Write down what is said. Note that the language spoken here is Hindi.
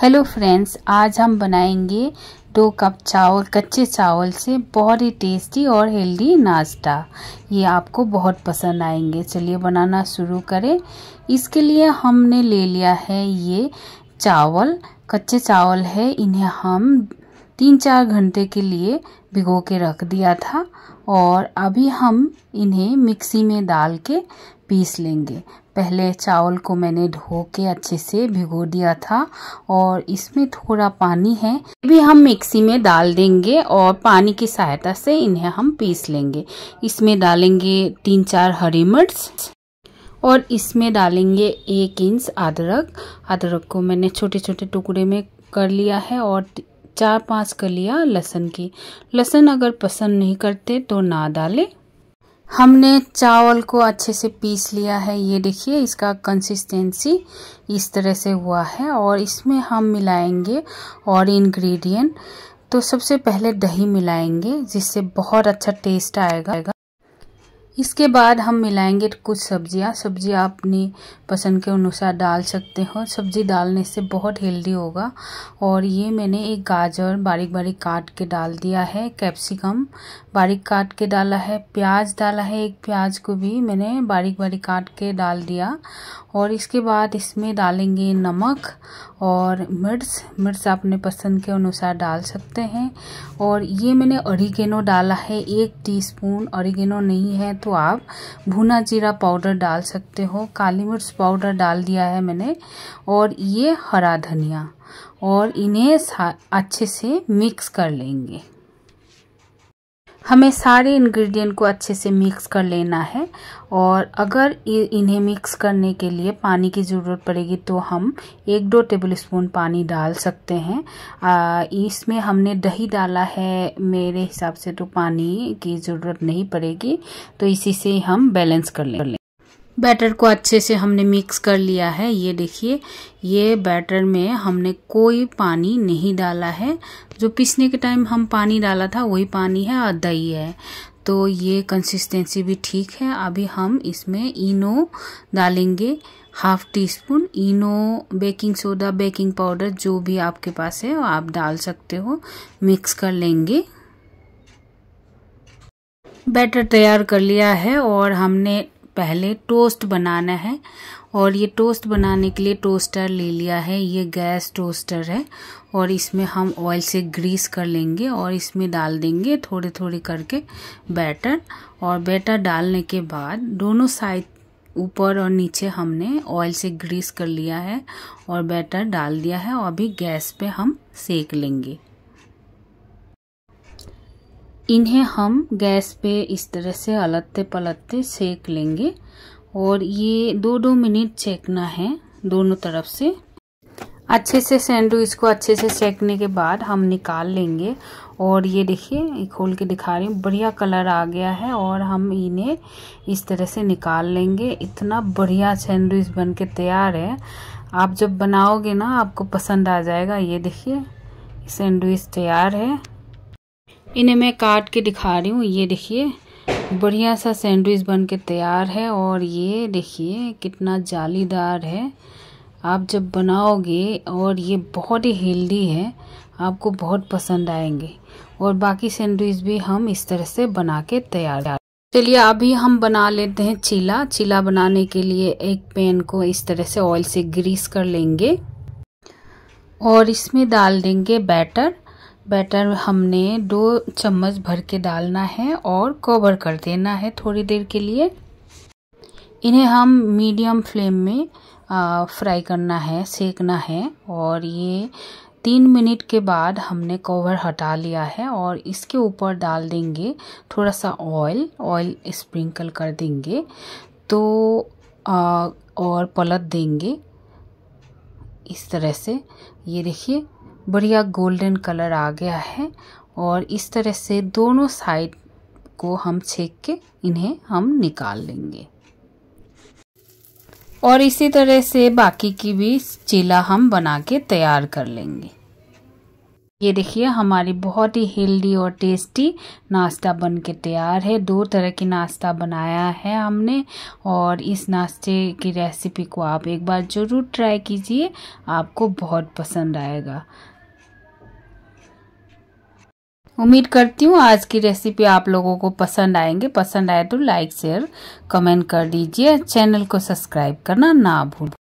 हेलो फ्रेंड्स आज हम बनाएंगे दो कप चावल कच्चे चावल से बहुत ही टेस्टी और हेल्दी नाश्ता ये आपको बहुत पसंद आएंगे चलिए बनाना शुरू करें इसके लिए हमने ले लिया है ये चावल कच्चे चावल है इन्हें हम तीन चार घंटे के लिए भिगो के रख दिया था और अभी हम इन्हें मिक्सी में डाल के पीस लेंगे पहले चावल को मैंने धो के अच्छे से भिगो दिया था और इसमें थोड़ा पानी है अभी हम मिक्सी में डाल देंगे और पानी की सहायता से इन्हें हम पीस लेंगे इसमें डालेंगे तीन चार हरी मिर्च और इसमें डालेंगे एक इंच अदरक अदरक को मैंने छोटे छोटे टुकड़े में कर लिया है और चार पांच कलियां लहसुन की लहसुन अगर पसंद नहीं करते तो ना डालें हमने चावल को अच्छे से पीस लिया है ये देखिए इसका कंसिस्टेंसी इस तरह से हुआ है और इसमें हम मिलाएंगे और इंग्रेडिएंट तो सबसे पहले दही मिलाएंगे जिससे बहुत अच्छा टेस्ट आएगा इसके बाद हम मिलाएंगे कुछ सब्जियां आप अपनी पसंद के अनुसार डाल सकते हो सब्जी डालने से बहुत हेल्दी होगा और ये मैंने एक गाजर बारीक बारीक काट के डाल दिया है कैप्सिकम बारीक काट के डाला है प्याज डाला है एक प्याज को भी मैंने बारीक बारीक काट के डाल दिया और इसके बाद इसमें डालेंगे नमक और मिर्च मिर्च आपने पसंद के अनुसार डाल सकते हैं और ये मैंने ऑरिगेनो डाला है एक टीस्पून ऑरिगेनो नहीं है तो तो आप भुना जीरा पाउडर डाल सकते हो काली मिर्च पाउडर डाल दिया है मैंने और ये हरा धनिया और इन्हें अच्छे से मिक्स कर लेंगे हमें सारे इंग्रेडिएंट को अच्छे से मिक्स कर लेना है और अगर इन्हें मिक्स करने के लिए पानी की ज़रूरत पड़ेगी तो हम एक दो टेबल स्पून पानी डाल सकते हैं इसमें हमने दही डाला है मेरे हिसाब से तो पानी की ज़रूरत नहीं पड़ेगी तो इसी से हम बैलेंस कर लें बैटर को अच्छे से हमने मिक्स कर लिया है ये देखिए ये बैटर में हमने कोई पानी नहीं डाला है जो पीसने के टाइम हम पानी डाला था वही पानी है और दही है तो ये कंसिस्टेंसी भी ठीक है अभी हम इसमें इनो डालेंगे half teaspoon Eno baking soda baking powder जो भी आपके पास है आप डाल सकते हो मिक्स कर लेंगे बैटर तैयार कर लिया है और हमने पहले टोस्ट बनाना है और ये टोस्ट बनाने के लिए टोस्टर ले लिया है ये गैस टोस्टर है और इसमें हम ऑयल से ग्रीस कर लेंगे और इसमें डाल देंगे थोड़े थोड़े करके बैटर और बैटर डालने के बाद दोनों साइड ऊपर और नीचे हमने ऑयल से ग्रीस कर लिया है और बैटर डाल दिया है और अभी गैस पे हम सेक लेंगे इन्हें हम गैस पे इस तरह से अलटते पलटते सेक लेंगे और ये दो दो मिनट सेकना है दोनों तरफ से अच्छे से सैंडविच को अच्छे से सेकने के बाद हम निकाल लेंगे और ये देखिए खोल के दिखा रही हूँ बढ़िया कलर आ गया है और हम इन्हें इस तरह से निकाल लेंगे इतना बढ़िया सैंडविच बन के तैयार है आप जब बनाओगे ना आपको पसंद आ जाएगा ये देखिए सैंडविच तैयार है इन्हें मैं काट के दिखा रही हूँ ये देखिए बढ़िया सा सैंडविच बन के तैयार है और ये देखिए कितना जालीदार है आप जब बनाओगे और ये बहुत ही हेल्दी है आपको बहुत पसंद आएंगे और बाकी सैंडविच भी हम इस तरह से बना के तैयार चलिए अभी हम बना लेते हैं चीला चीला बनाने के लिए एक पैन को इस तरह से ऑयल से ग्रीस कर लेंगे और इसमें डाल देंगे बैटर बैटर हमने दो चम्मच भर के डालना है और कवर कर देना है थोड़ी देर के लिए इन्हें हम मीडियम फ्लेम में फ्राई करना है सेकना है और ये तीन मिनट के बाद हमने कवर हटा लिया है और इसके ऊपर डाल देंगे थोड़ा सा ऑयल ऑयल स्प्रिंकल कर देंगे तो आ, और पलट देंगे इस तरह से ये देखिए बढ़िया गोल्डन कलर आ गया है और इस तरह से दोनों साइड को हम छेक के इन्हें हम निकाल लेंगे और इसी तरह से बाकी की भी चीला हम बना के तैयार कर लेंगे ये देखिए हमारी बहुत ही हेल्दी और टेस्टी नाश्ता बन के तैयार है दो तरह की नाश्ता बनाया है हमने और इस नाश्ते की रेसिपी को आप एक बार ज़रूर ट्राई कीजिए आपको बहुत पसंद आएगा उम्मीद करती हूँ आज की रेसिपी आप लोगों को पसंद आएंगे पसंद आए तो लाइक शेयर कमेंट कर दीजिए चैनल को सब्सक्राइब करना ना भूल